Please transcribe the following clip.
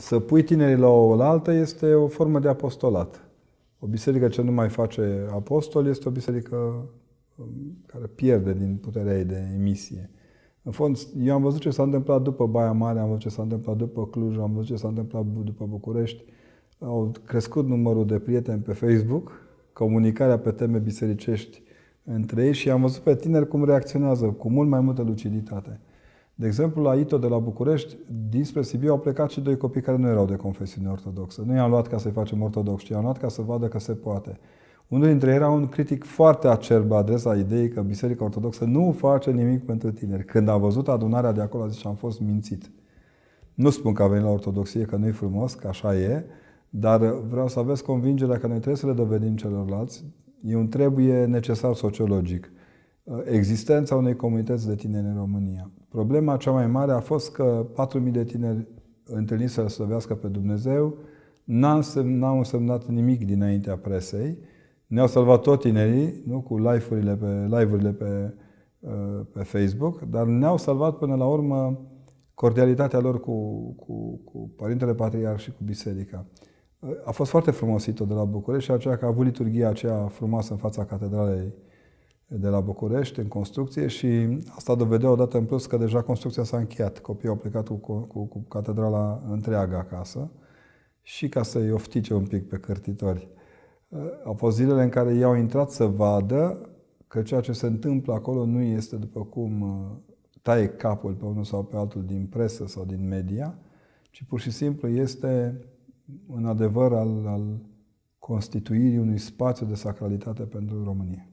Să pui tinerii la o oaltă este o formă de apostolat. O biserică ce nu mai face apostol este o biserică um, care pierde din puterea ei de emisie. În fond, eu am văzut ce s-a întâmplat după Baia Mare, am văzut ce s-a întâmplat după Cluj, am văzut ce s-a întâmplat după București. Au crescut numărul de prieteni pe Facebook, comunicarea pe teme bisericești între ei și am văzut pe tineri cum reacționează cu mult mai multă luciditate. De exemplu, la ITO de la București, dinspre Sibiu au plecat și doi copii care nu erau de confesiune ortodoxă. Nu i-am luat ca să-i facem ortodox, ci i-am luat ca să vadă că se poate. Unul dintre ei era un critic foarte acerb adresa ideii că Biserica Ortodoxă nu face nimic pentru tineri. Când a văzut adunarea de acolo, a zis, am fost mințit. Nu spun că a venit la ortodoxie, că nu-i frumos, că așa e, dar vreau să aveți convingerea că noi trebuie să le dovedim celorlalți. E un trebuie necesar sociologic Uh, existența unei comunități de tineri în România. Problema cea mai mare a fost că 4.000 de tineri întâlniți să slăvească pe Dumnezeu n-au însemnat, însemnat nimic dinaintea presei. Ne-au salvat tot tinerii, nu cu live-urile pe, live pe, uh, pe Facebook, dar ne-au salvat până la urmă cordialitatea lor cu, cu, cu Părintele Patriarh și cu Biserica. Uh, a fost foarte frumos de la București și aceea că a avut liturghia aceea frumoasă în fața catedralei de la București în construcție și asta dovedea odată în plus că deja construcția s-a încheiat. Copiii au plecat cu, cu, cu catedrala întreagă acasă și ca să-i oftice un pic pe cărtitori. Eh, au fost zilele în care ei au intrat să vadă că ceea ce se întâmplă acolo nu este după cum eh, taie capul pe unul sau pe altul din presă sau din media, ci pur și simplu este un adevăr al, al constituirii unui spațiu de sacralitate pentru România.